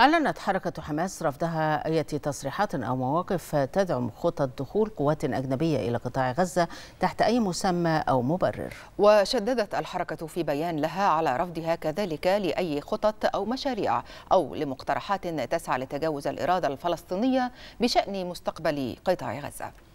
أعلنت حركة حماس رفضها أي تصريحات أو مواقف تدعم خطط دخول قوات أجنبية إلى قطاع غزة تحت أي مسمى أو مبرر وشددت الحركة في بيان لها على رفضها كذلك لأي خطط أو مشاريع أو لمقترحات تسعى لتجاوز الإرادة الفلسطينية بشأن مستقبل قطاع غزة